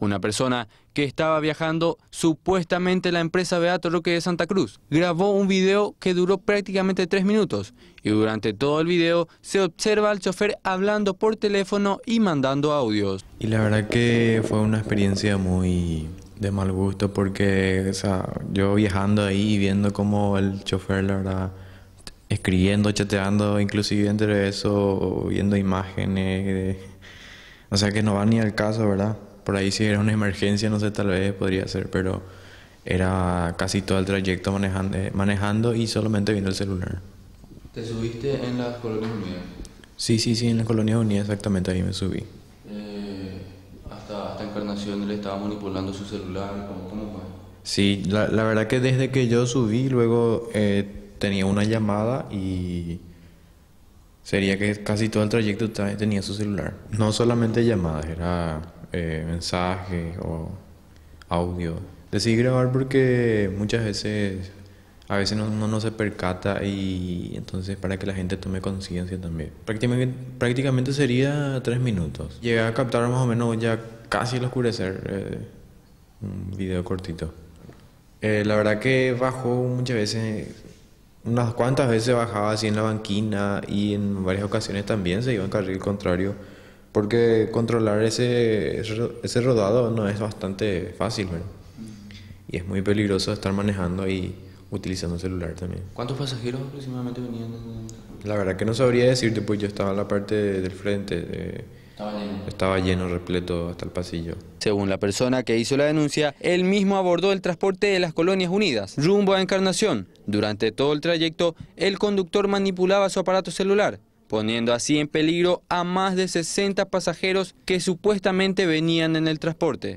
Una persona que estaba viajando supuestamente la empresa Beato Roque de Santa Cruz grabó un video que duró prácticamente tres minutos y durante todo el video se observa al chofer hablando por teléfono y mandando audios. Y la verdad que fue una experiencia muy de mal gusto porque yo viajando ahí viendo cómo el chofer, la verdad, escribiendo, chateando, inclusive entre eso, viendo imágenes, o sea que no va ni al caso, ¿verdad? Por ahí si era una emergencia, no sé, tal vez podría ser, pero era casi todo el trayecto manejando, eh, manejando y solamente viendo el celular. ¿Te subiste en las Colonias Unidas? Sí, sí, sí, en las Colonias Unidas exactamente ahí me subí. Eh, hasta, hasta Encarnación le estaba manipulando su celular, ¿cómo, fue? Sí, la, la, verdad que desde que yo subí, luego eh, tenía una llamada y sería que casi todo el trayecto tenía su celular. No solamente llamadas, era eh, mensaje o audio. Decidí grabar porque muchas veces, a veces no, no, se percata y entonces para que la gente tome conciencia también. Prácticamente, sería tres minutos. Llegué a captar más o menos ya casi al oscurecer, eh, un video cortito. Eh, la verdad que bajó muchas veces, unas cuantas veces bajaba así en la banquina y en varias ocasiones también se iba en carril contrario porque controlar ese, ese rodado no es bastante fácil, ¿verdad? Mm. Y es muy peligroso estar manejando y utilizando celular también. ¿Cuántos pasajeros aproximadamente venían? La verdad que no sabría decirte, pues yo estaba en la parte del frente. Eh, estaba lleno. Estaba lleno, repleto hasta el pasillo. Según la persona que hizo la denuncia, él mismo abordó el transporte de las Colonias Unidas, rumbo a Encarnación. Durante todo el trayecto, el conductor manipulaba su aparato celular, poniendo así en peligro a más de 60 pasajeros que supuestamente venían en el transporte.